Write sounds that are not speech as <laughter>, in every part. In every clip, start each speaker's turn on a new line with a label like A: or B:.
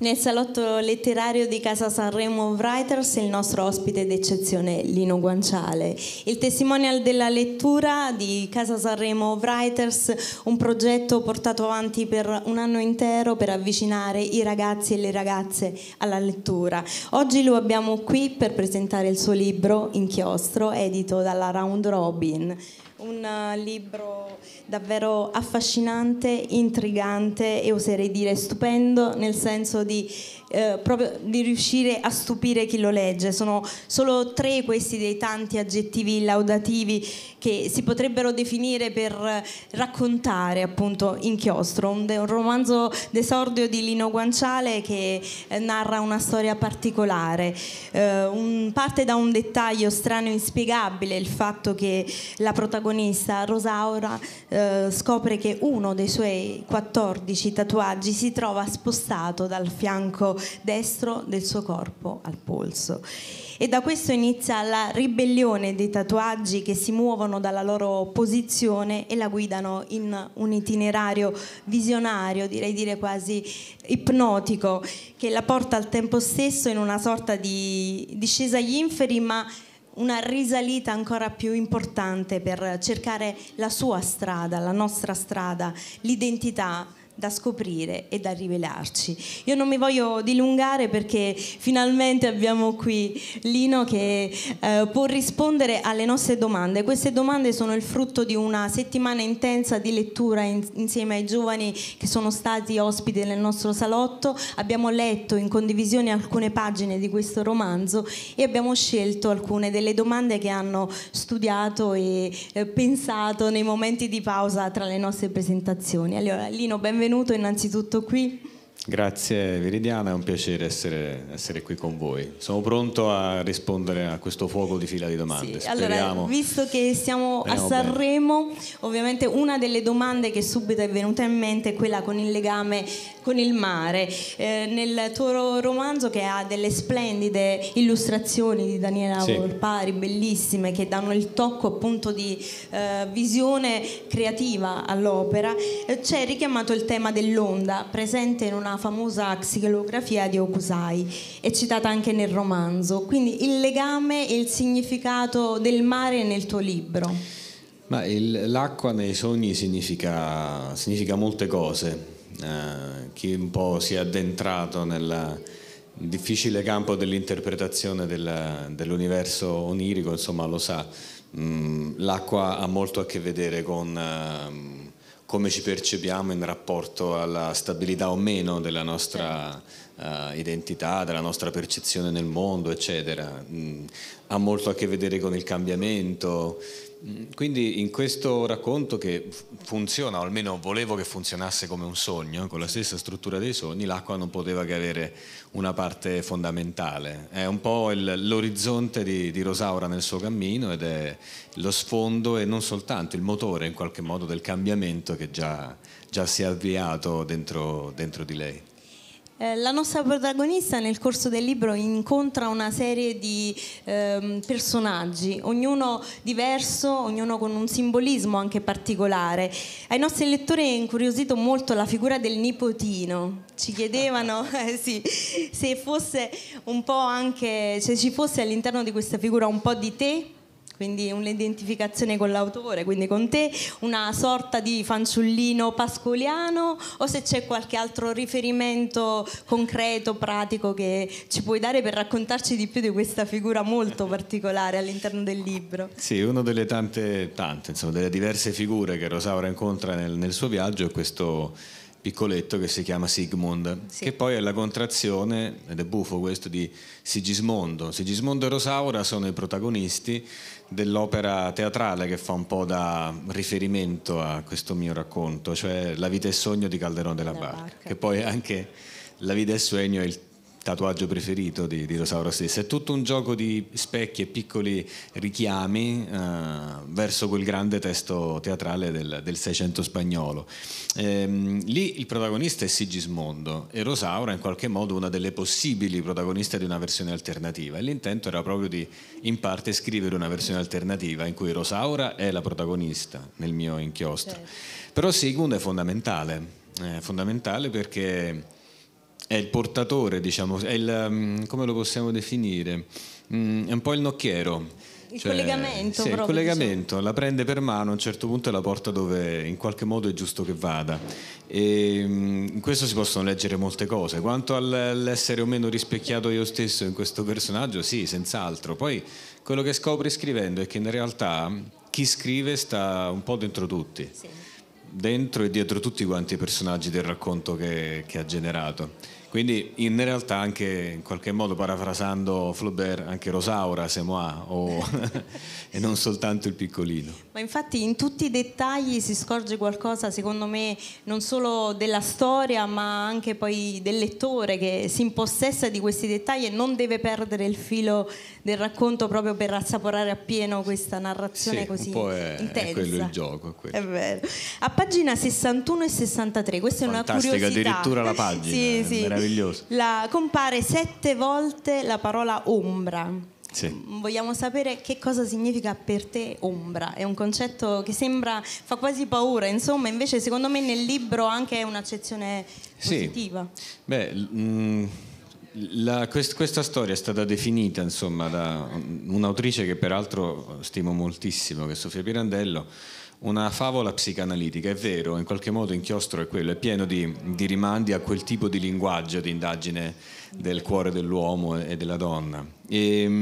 A: Nel salotto letterario di Casa Sanremo Writers il nostro ospite d'eccezione Lino Guanciale. Il testimonial della lettura di Casa Sanremo Writers, un progetto portato avanti per un anno intero per avvicinare i ragazzi e le ragazze alla lettura. Oggi lo abbiamo qui per presentare il suo libro Inchiostro, edito dalla Round Robin un eh, libro davvero affascinante, intrigante e oserei dire stupendo, nel senso di eh, proprio di riuscire a stupire chi lo legge. Sono solo tre questi dei tanti aggettivi laudativi che si potrebbero definire per eh, raccontare appunto Inchiostro, un, un romanzo d'esordio di Lino Guanciale che eh, narra una storia particolare. Eh, un, parte da un dettaglio strano e inspiegabile, il fatto che la protagonista Rosaura eh, scopre che uno dei suoi 14 tatuaggi si trova spostato dal fianco destro del suo corpo al polso. E da questo inizia la ribellione dei tatuaggi che si muovono dalla loro posizione e la guidano in un itinerario visionario, direi dire quasi ipnotico, che la porta al tempo stesso in una sorta di discesa agli inferi, ma una risalita ancora più importante per cercare la sua strada, la nostra strada, l'identità da scoprire e da rivelarci. Io non mi voglio dilungare perché finalmente abbiamo qui Lino che eh, può rispondere alle nostre domande. Queste domande sono il frutto di una settimana intensa di lettura in, insieme ai giovani che sono stati ospiti nel nostro salotto. Abbiamo letto in condivisione alcune pagine di questo romanzo e abbiamo scelto alcune delle domande che hanno studiato e eh, pensato nei momenti di pausa tra le nostre presentazioni. Allora Lino, benvenuto benvenuto innanzitutto qui
B: Grazie Viridiana, è un piacere essere, essere, qui con voi. Sono pronto a rispondere a questo fuoco di fila di domande. Sì, allora,
A: visto che siamo Speriamo a Sanremo, bene. ovviamente una delle domande che subito è venuta in mente è quella con il legame con il mare. Eh, nel tuo romanzo che ha delle splendide illustrazioni di Daniela sì. Volpari, bellissime, che danno il tocco appunto di eh, visione creativa all'opera, eh, c'è richiamato il tema dell'onda presente in una famosa xilografia di Okusai, è citata anche nel romanzo, quindi il legame e il significato del mare nel tuo libro.
B: Ma il, l'acqua nei sogni significa, significa molte cose, eh, chi un po' si è addentrato nel difficile campo dell'interpretazione del, dell'universo onirico, insomma lo sa, mm, l'acqua ha molto a che vedere con... Eh, come ci percepiamo in rapporto alla stabilità o meno della nostra uh, identità, della nostra percezione nel mondo, eccetera. Mm, ha molto a che vedere con il cambiamento, Mm, quindi in questo racconto che funziona, o almeno volevo che funzionasse come un sogno, con la stessa struttura dei sogni, l'acqua non poteva che avere una parte fondamentale. È un po' il, l'orizzonte di, di, Rosaura nel suo cammino ed è lo sfondo e non soltanto il motore in qualche modo del cambiamento che già, già si è avviato dentro, dentro di lei.
A: Eh, la nostra protagonista nel corso del libro incontra una serie di eh, personaggi, ognuno diverso, ognuno con un simbolismo anche particolare. Ai nostri lettori è incuriosito molto la figura del nipotino. Ci chiedevano <laughs> eh, sì, se, anche, se ci fosse all'interno di questa figura un po' di te, quindi un'identificazione con l'autore, quindi con te, una sorta di fanciullino pascoliano o se c'è qualche altro riferimento concreto, pratico che ci puoi dare per raccontarci di più di questa figura molto eh. particolare all'interno del libro.
B: Sì, una delle tante, tante, insomma, delle diverse figure che Rosaura incontra nel, nel suo viaggio è questo piccoletto che si chiama Sigmund, sì. che poi è la contrazione, ed è buffo questo, di Sigismondo. Sigismondo e Rosaura sono i protagonisti dell'opera teatrale che fa un po' da riferimento a questo mio racconto, cioè La vita e sogno di Calderone della, della Barca, che poi anche La vita e sogno è il tatuaggio preferito di, di Rosaura stesso. È tutto un gioco di specchi e piccoli richiami eh, verso quel grande testo teatrale del, Seicento spagnolo. Ehm, lì il protagonista è Sigismondo e Rosaura è in qualche modo una delle possibili protagoniste di una versione alternativa e l'intento era proprio di in parte scrivere una versione alternativa in cui Rosaura è la protagonista nel mio inchiostro. Certo. Però Sigmund è fondamentale, è fondamentale perché è il portatore, diciamo, è il, mm, come lo possiamo definire? Mm, è un po' il nocchiero. Il cioè, collegamento. Sì, proprio, il collegamento, diciamo. la prende per mano a un certo punto e la porta dove in qualche modo è giusto che vada. E, mm, in questo si possono leggere molte cose. Quanto all'essere o meno rispecchiato io stesso in questo personaggio, sì, senz'altro. Poi quello che scopri scrivendo è che in realtà chi scrive sta un po' dentro tutti. Sì dentro e dietro tutti quanti i personaggi del racconto che, che ha generato. Quindi in realtà anche in qualche modo parafrasando Flaubert anche Rosaura, Semois o... <laughs> e non soltanto il piccolino. Ma
A: infatti in tutti i dettagli si scorge qualcosa secondo me non solo della storia ma anche poi del lettore che si impossessa di questi dettagli e non deve perdere il filo del racconto proprio per assaporare appieno questa narrazione sì, così un è, intensa. È quello il
B: gioco. È, è
A: vero. A pagina 61 e 63, questa Fantastica, è una curiosità. addirittura la pagina. sì, eh, sì Meraviglioso. La, compare sette volte la parola ombra. Sì. Vogliamo sapere che cosa significa per te ombra. È un concetto che sembra fa quasi paura, insomma, invece secondo me nel libro anche è un'accezione
B: positiva. Sì. Beh, mh, mm, la, quest, questa storia è stata definita insomma, da un'autrice che peraltro stimo moltissimo, che è Sofia Pirandello una favola psicanalitica, è vero, in qualche modo Inchiostro è quello, è pieno di, di rimandi a quel tipo di linguaggio di indagine del cuore dell'uomo e della donna. E, ehm,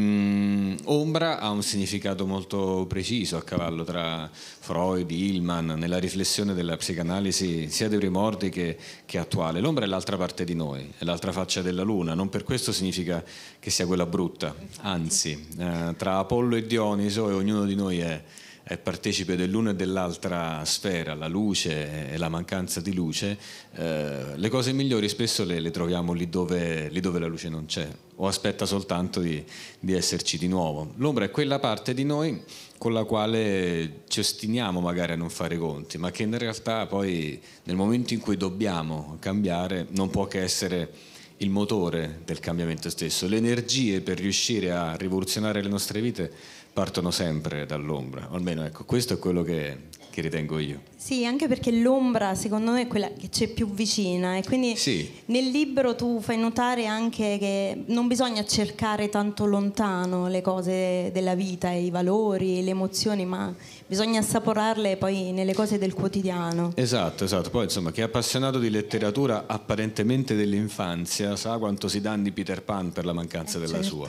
B: mh, ombra ha un significato molto preciso a cavallo tra Freud, Hillman, nella riflessione della psicanalisi sia dei primordi che, che attuale. L'ombra è l'altra parte di noi, è l'altra faccia della luna, non per questo significa che sia quella brutta, anzi, eh, tra Apollo e Dioniso e ognuno di noi è è partecipe dell'una e dell'altra sfera, la luce e la mancanza di luce, eh, le cose migliori spesso le, le troviamo lì dove, lì dove, la luce non c'è o aspetta soltanto di, di esserci di nuovo. L'ombra è quella parte di noi con la quale ci ostiniamo magari a non fare conti, ma che in realtà poi nel momento in cui dobbiamo cambiare non può che essere il motore del cambiamento stesso. Le energie per riuscire a rivoluzionare le nostre vite partono sempre dall'ombra, almeno ecco, questo è quello che, che ritengo io.
A: Sì, anche perché l'ombra secondo me è quella che c'è più vicina e quindi sì. nel libro tu fai notare anche che non bisogna cercare tanto lontano le cose della vita, i valori, le emozioni, ma bisogna assaporarle poi nelle cose del quotidiano.
B: Esatto, esatto. Poi insomma chi è appassionato di letteratura apparentemente dell'infanzia sa quanto si danni Peter Pan per la mancanza eh, della certo. sua.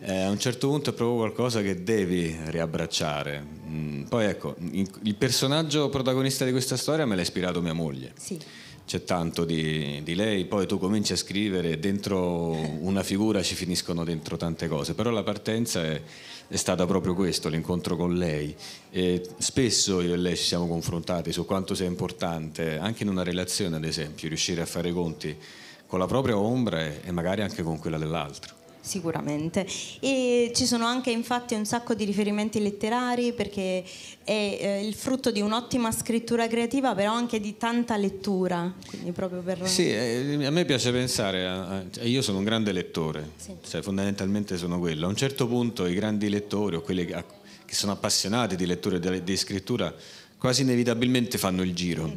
B: Eh, a un certo punto è proprio qualcosa che deve devi riabbracciare. Mm, poi ecco, il personaggio protagonista di questa storia me l'ha ispirato mia moglie. Sì. C'è tanto di, di lei, poi tu cominci a scrivere, dentro una figura ci finiscono dentro tante cose, però la partenza è, è stata proprio questo, l'incontro con lei. E spesso io e lei ci siamo confrontati su quanto sia importante, anche in una relazione ad esempio, riuscire a fare conti con la propria ombra e magari anche con quella dell'altro
A: sicuramente. E ci sono anche infatti un sacco di riferimenti letterari perché è eh, il frutto di un'ottima scrittura creativa, però anche di tanta lettura. Per... Sì,
B: eh, a me piace pensare, a, a, cioè, io sono un grande lettore, sì. cioè fondamentalmente sono quello. A un certo punto i grandi lettori o quelli che, che sono appassionati di lettura e di, di scrittura quasi inevitabilmente fanno il giro,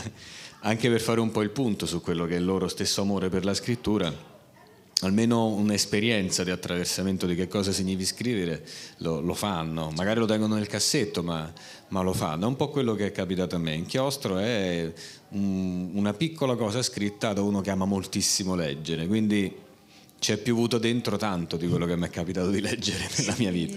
B: <laughs> anche per fare un po' il punto su quello che è il loro stesso amore per la scrittura almeno un'esperienza di attraversamento di che cosa significa scrivere lo, lo fanno, magari lo tengono nel cassetto ma, ma, lo fanno, è un po' quello che è capitato a me, Inchiostro è un, una piccola cosa scritta da uno che ama moltissimo leggere, quindi ci è piovuto dentro tanto di quello che mi è capitato di leggere nella mia vita.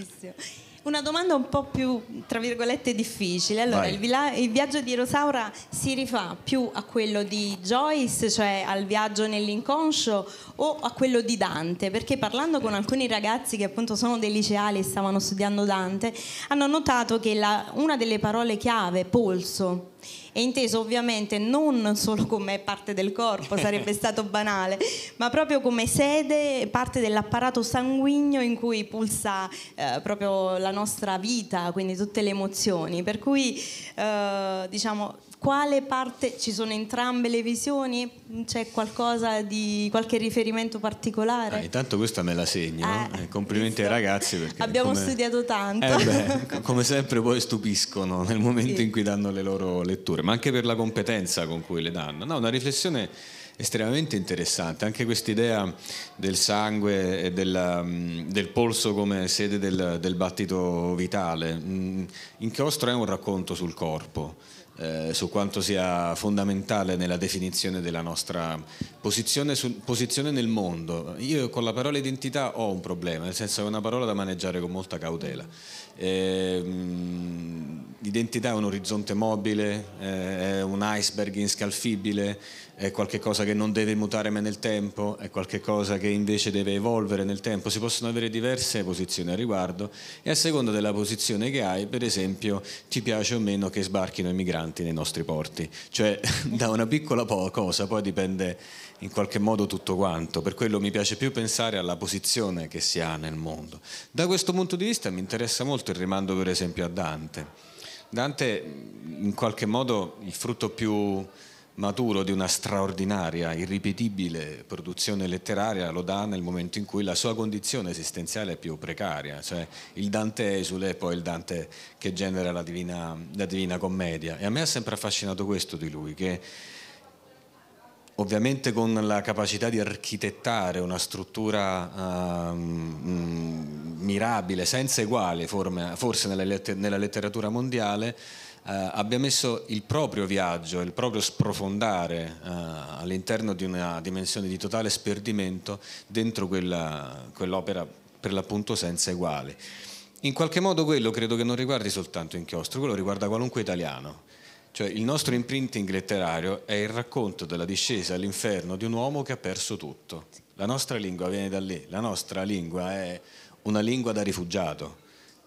A: Una domanda un po' più, tra virgolette, difficile. Allora, il, vila- il, viaggio di Rosaura si rifà più a quello di Joyce, cioè al viaggio nell'inconscio, o a quello di Dante? Perché parlando con alcuni ragazzi che appunto sono dei liceali e stavano studiando Dante, hanno notato che la, una delle parole chiave, polso, è inteso ovviamente non solo come parte del corpo, sarebbe <laughs> stato banale, ma proprio come sede, parte dell'apparato sanguigno in cui pulsa eh, proprio la nostra vita, quindi tutte le emozioni. Per cui eh, diciamo quale parte ci sono entrambe le visioni? C'è qualcosa di qualche riferimento particolare? Ah,
B: intanto questa me la segno. Ah, eh, complimenti visto. ai ragazzi perché abbiamo come... studiato
A: tanto. Eh, beh,
B: come sempre poi stupiscono nel momento sì. in cui danno le loro letture, ma anche per la competenza con cui le danno. No, una riflessione estremamente interessante. Anche questa idea del sangue e della, del polso come sede del, del battito vitale. Inchiostro è un racconto sul corpo eh, su quanto sia fondamentale nella definizione della nostra posizione, sul, posizione, nel mondo. Io con la parola identità ho un problema, nel senso che è una parola da maneggiare con molta cautela Ehm, l'identità è un orizzonte mobile, eh, è un iceberg inscalfibile, è qualcosa che non deve mutare mai nel tempo, è qualcosa che invece deve evolvere nel tempo. Si possono avere diverse posizioni al riguardo e a seconda della posizione che hai, per esempio, ti piace o meno che sbarchino i migranti nei nostri porti. Cioè <laughs> da una piccola cosa poi dipende in qualche modo tutto quanto. Per quello mi piace più pensare alla posizione che si ha nel mondo. Da questo punto di vista mi interessa molto fatto il rimando per esempio a Dante. Dante mm, in qualche modo il frutto più maturo di una straordinaria, irripetibile produzione letteraria lo dà nel momento in cui la sua condizione esistenziale è più precaria, cioè il Dante esule e poi il Dante che genera la divina, la divina commedia. E a me ha sempre affascinato questo di lui, che ovviamente con la capacità di architettare una struttura uh, mirabile, senza eguali forse nella, letter- nella letteratura mondiale, uh, abbia messo il proprio viaggio, il proprio sprofondare uh, all'interno di una dimensione di totale sperdimento dentro quella, quell'opera per l'appunto senza uguali. In qualche modo quello credo che non riguardi soltanto Inchiostro, quello riguarda qualunque italiano cioè il nostro imprinting letterario è il racconto della discesa all'inferno di un uomo che ha perso tutto. La nostra lingua viene da lì, la nostra lingua è una lingua da rifugiato,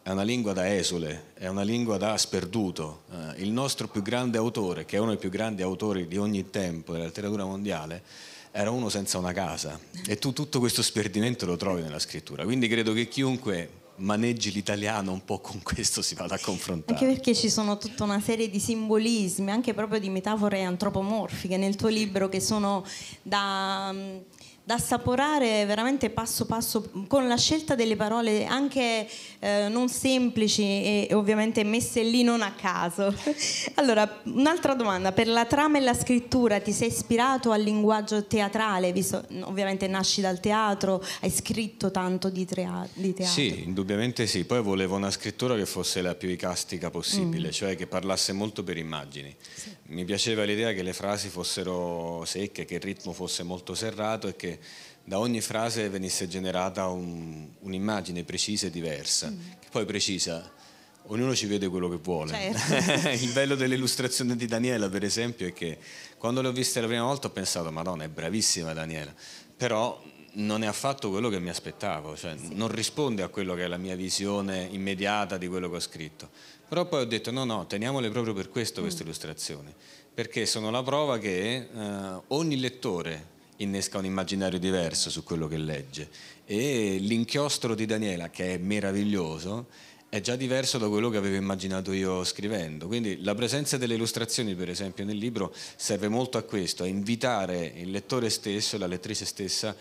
B: è una lingua da esule, è una lingua da sperduto. Eh, il nostro più grande autore, che è uno dei più grandi autori di ogni tempo della letteratura mondiale, era uno senza una casa e tu tutto questo sperdimento lo trovi nella scrittura. Quindi credo che chiunque maneggi l'italiano un po' con questo si vada a confrontare. Anche
A: perché ci sono tutta una serie di simbolismi, anche proprio di metafore antropomorfiche nel tuo libro che sono da da assaporare veramente passo passo con la scelta delle parole anche eh, non semplici e ovviamente messe lì non a caso. <laughs> allora, un'altra domanda, per la trama e la scrittura ti sei ispirato al linguaggio teatrale, visto ovviamente nasci dal teatro, hai scritto tanto di, trea- di teatro? Sì,
B: indubbiamente sì, poi volevo una scrittura che fosse la più icastica possibile, mm. cioè che parlasse molto per immagini. Sì. Mi piaceva l'idea che le frasi fossero secche, che il ritmo fosse molto serrato e che da ogni frase venisse generata un, un'immagine precisa e diversa, mm. che poi precisa, ognuno ci vede quello che vuole. Certo. <laughs> Il bello dell'illustrazione di Daniela, per esempio, è che quando l'ho vista la prima volta ho pensato, Madonna, è bravissima Daniela, però non è affatto quello che mi aspettavo, cioè sì. non risponde a quello che è la mia visione immediata di quello che ho scritto. Però poi ho detto no, no, teniamole proprio per questo mm. queste illustrazioni, perché sono la prova che eh, ogni lettore innesca un immaginario diverso su quello che legge. E l'inchiostro di Daniela, che è meraviglioso, è già diverso da quello che avevo immaginato io scrivendo. Quindi la presenza delle illustrazioni, per esempio, nel libro serve molto a questo, a invitare il lettore stesso, la lettrice stessa,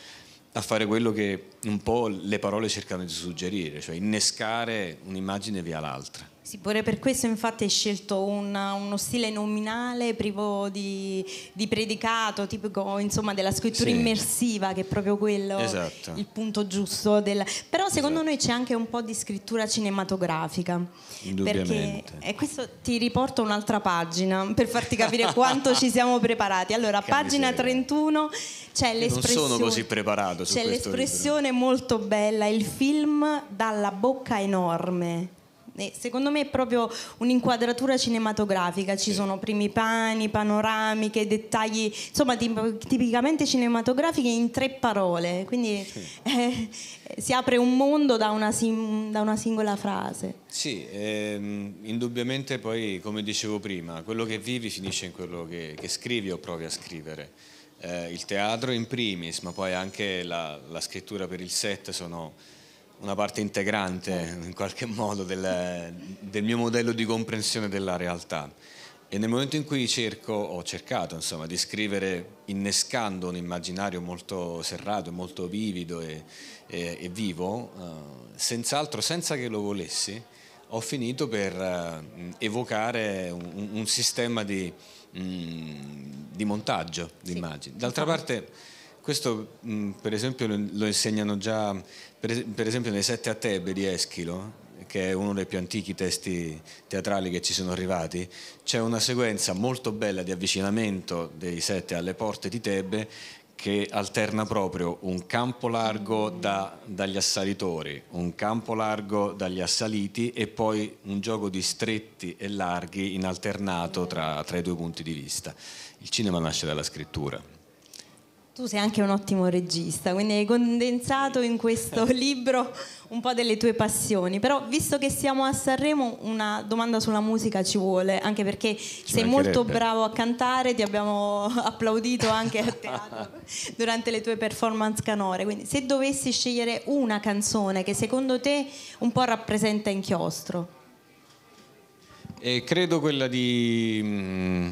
B: a fare quello che un po' le parole cercano di suggerire, cioè innescare un'immagine via l'altra.
A: Sì, pure per questo infatti hai scelto un, uno stile nominale privo di, di predicato, tipico insomma, della scrittura sì. immersiva, che è proprio quello, esatto. il punto giusto. Del... Però secondo esatto. noi c'è anche un po' di scrittura cinematografica. Indubbiamente. Perché, e questo ti riporto un'altra pagina per farti capire quanto ci siamo preparati. Allora, che pagina miseria. 31 c'è l'espressione... Non sono così preparato C'è l'espressione libro. molto bella, il film dalla bocca enorme. E secondo me è proprio un'inquadratura cinematografica, ci sì. sono primi pani, panoramiche, dettagli, insomma tipicamente cinematografiche in tre parole, quindi sì. <laughs> eh, si apre un mondo da una, sim, da una singola frase.
B: Sì, ehm, indubbiamente poi come dicevo prima, quello che vivi finisce in quello che, che scrivi o provi a scrivere. Eh, il teatro in primis, ma poi anche la, la scrittura per il set sono una parte integrante in qualche modo del, del mio modello di comprensione della realtà. E nel momento in cui cerco, ho cercato insomma, di scrivere innescando un immaginario molto serrato, molto vivido e, e, e vivo, eh, senz'altro, senza che lo volessi, ho finito per eh, evocare un, un, sistema di, mh, mm, di montaggio di sì. immagini. D'altra diciamo parte, questo mh, mm, per esempio lo insegnano già per, per esempio nei Sette a Tebe di Eschilo, che è uno dei più antichi testi teatrali che ci sono arrivati, c'è una sequenza molto bella di avvicinamento dei Sette alle porte di Tebe che alterna proprio un campo largo da, dagli assalitori, un campo largo dagli assaliti e poi un gioco di stretti e larghi in alternato tra, tra i due punti di vista. Il cinema nasce dalla scrittura
A: tu sei anche un ottimo regista, quindi hai condensato in questo <laughs> libro un po' delle tue passioni, però visto che siamo a Sanremo una domanda sulla musica ci vuole, anche perché ci sei molto bravo a cantare, ti abbiamo <laughs> applaudito anche a
B: teatro <laughs>
A: durante le tue performance canore, quindi se dovessi scegliere una canzone che secondo te un po' rappresenta Inchiostro?
B: Eh, credo quella di... Mm,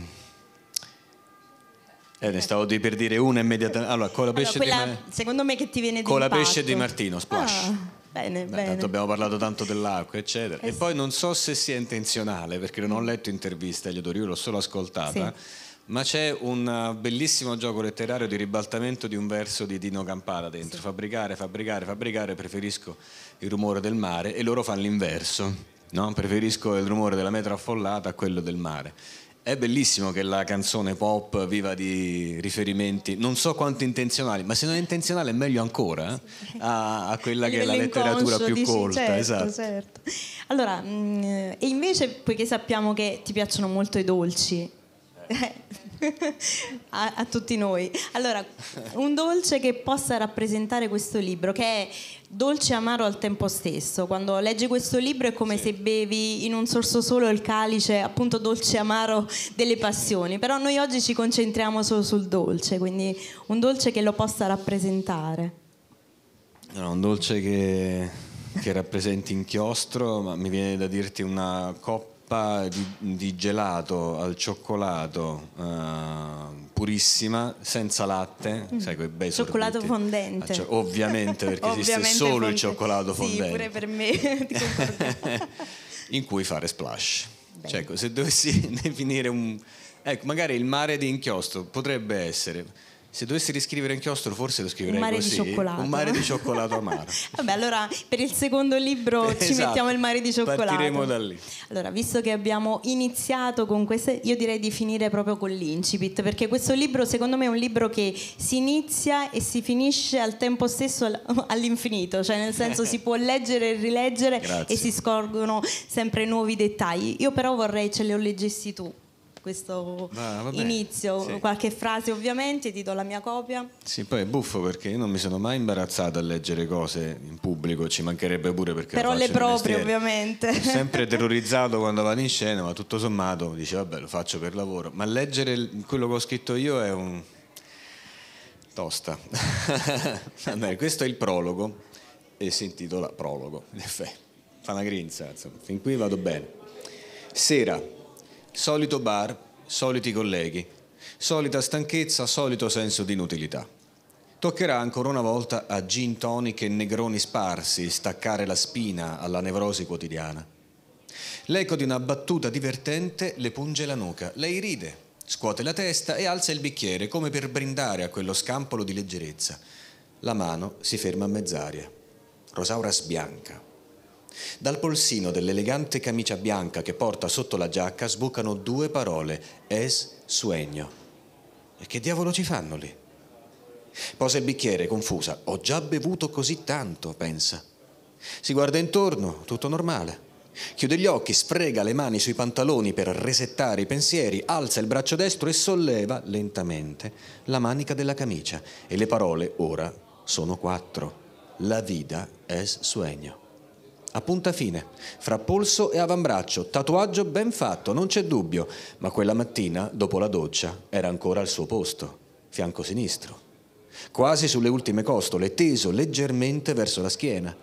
B: eh, ne stavo di per dire una immediatamente. Allora, con la pesce allora, quella, di Martino.
A: Secondo me che ti viene Con la pesce di Martino, splash. Ah. Bene, Beh, bene.
B: abbiamo parlato tanto dell'acqua, eccetera. Eh, e poi non so se sia intenzionale, perché non ho letto interviste, gli io l'ho solo ascoltata. Sì. Ma c'è un bellissimo gioco letterario di ribaltamento di un verso di Dino Campana dentro. Sì. Fabbricare, fabbricare, fabbricare, preferisco il rumore del mare e loro fanno l'inverso. No? Preferisco il rumore della metro affollata a quello del mare. È bellissimo che la canzone pop viva di riferimenti, non so quanto intenzionali, ma se non è intenzionale è meglio ancora eh? a, a, quella che è la letteratura più dici, colta. Certo, esatto.
A: certo. Allora, mh, mm, e invece, poiché sappiamo che ti piacciono molto i dolci, a, a, tutti noi. Allora, un dolce che possa rappresentare questo libro, che è dolce e amaro al tempo stesso. Quando leggi questo libro è come sì. se bevi in un sorso solo il calice, appunto dolce e amaro delle passioni, però noi oggi ci concentriamo solo sul dolce, quindi un dolce che lo possa rappresentare.
B: No, un dolce che, che rappresenti inchiostro, ma mi viene da dirti una coppia zuppa di, di gelato al cioccolato uh, purissima, senza latte, mm. sai quei bei Cioccolato fondente. Ah, cioè, ovviamente perché ovviamente esiste solo fondente. il cioccolato fondente. Sì, pure per
A: me.
B: <laughs> in cui fare splash. Beh. Cioè, ecco, se dovessi <laughs> definire un... Ecco, magari il mare di inchiostro potrebbe essere se dovessi riscrivere inchiostro, forse lo scriverei un mare così. Di cioccolato. Un mare di cioccolato amaro. <laughs>
A: Vabbè, allora per il secondo libro esatto. ci mettiamo il mare di cioccolato. Partiremo da lì. Allora, visto che abbiamo iniziato con queste, io direi di finire proprio con l'incipit, perché questo libro secondo me è un libro che si inizia e si finisce al tempo stesso <laughs> all'infinito, cioè nel senso si può leggere e rileggere Grazie. e si scorgono sempre nuovi dettagli. Io però vorrei ce li leggessi tu questo ah, inizio, sì. qualche frase ovviamente, ti do la mia copia.
B: Sì, poi è buffo perché io non mi sono mai imbarazzato a leggere cose in pubblico, ci mancherebbe pure perché... Però le proprie
A: ovviamente. Sono
B: sempre <laughs> terrorizzato quando vado in scena, ma tutto sommato dice vabbè lo faccio per lavoro, ma leggere quello che ho scritto io è un... tosta. <laughs> vabbè, questo è il prologo e si intitola Prologo, in effetti. Fa una grinza, insomma. fin qui vado bene. Sera, Solito bar, soliti colleghi, solita stanchezza, solito senso di inutilità. Toccherà ancora una volta a gin tonic e negroni sparsi staccare la spina alla nevrosi quotidiana. L'eco di una battuta divertente le punge la nuca. Lei ride, scuote la testa e alza il bicchiere come per brindare a quello scampolo di leggerezza. La mano si ferma a mezz'aria. Rosaura sbianca, dal polsino dell'elegante camicia bianca che porta sotto la giacca sbucano due parole, es sueño. E che diavolo ci fanno lì? Posa il bicchiere, confusa. Ho già bevuto così tanto, pensa. Si guarda intorno, tutto normale. Chiude gli occhi, sfrega le mani sui pantaloni per resettare i pensieri, alza il braccio destro e solleva lentamente la manica della camicia. E le parole ora sono quattro. La vida es sueño a punta fine, fra polso e avambraccio, tatuaggio ben fatto, non c'è dubbio, ma quella mattina, dopo la doccia, era ancora al suo posto, fianco sinistro, quasi sulle ultime costole, teso leggermente verso la schiena.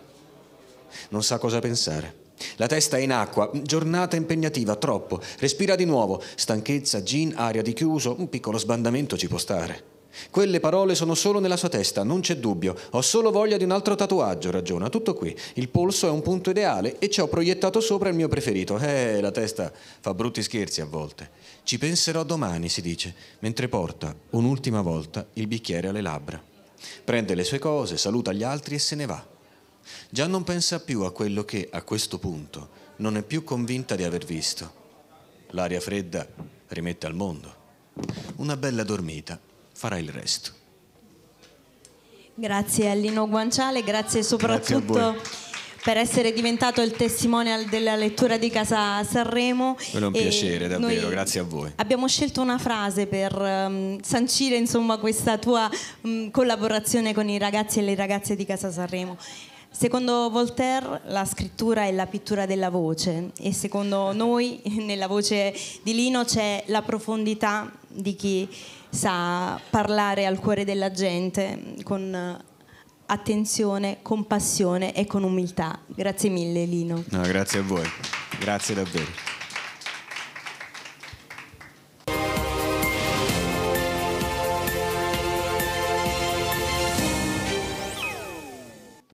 B: Non sa cosa pensare. La testa è in acqua, giornata impegnativa, troppo. Respira di nuovo, stanchezza, gin, aria di chiuso, un piccolo sbandamento ci può stare. Quelle parole sono solo nella sua testa, non c'è dubbio. Ho solo voglia di un altro tatuaggio, ragiona. Tutto qui. Il polso è un punto ideale e ci ho proiettato sopra il mio preferito. Eh, la testa fa brutti scherzi a volte. Ci penserò domani, si dice, mentre porta un'ultima volta il bicchiere alle labbra. Prende le sue cose, saluta gli altri e se ne va. Già non pensa più a quello che, a questo punto, non è più convinta di aver visto. L'aria fredda rimette al mondo. Una bella dormita farà il resto.
A: Grazie a Lino Guanciale, grazie soprattutto... Grazie per essere diventato il testimonial della lettura di Casa Sanremo. È un piacere, davvero, grazie a voi. Abbiamo scelto una frase per um, sancire insomma, questa tua um, collaborazione con i ragazzi e le ragazze di Casa Sanremo. Secondo Voltaire la scrittura è la pittura della voce e secondo noi nella voce di Lino c'è la profondità di chi sa parlare al cuore della gente con attenzione, compassione e con umiltà. Grazie mille Lino.
B: No, grazie a voi, grazie davvero.